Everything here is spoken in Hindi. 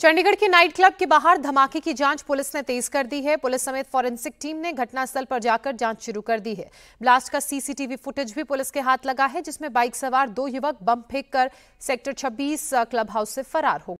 चंडीगढ़ के नाइट क्लब के बाहर धमाके की जांच पुलिस ने तेज कर दी है पुलिस समेत फॉरेंसिक टीम ने घटनास्थल पर जाकर जांच शुरू कर दी है ब्लास्ट का सीसीटीवी फुटेज भी पुलिस के हाथ लगा है जिसमें बाइक सवार दो युवक बम फेंककर सेक्टर 26 क्लब हाउस से फरार हो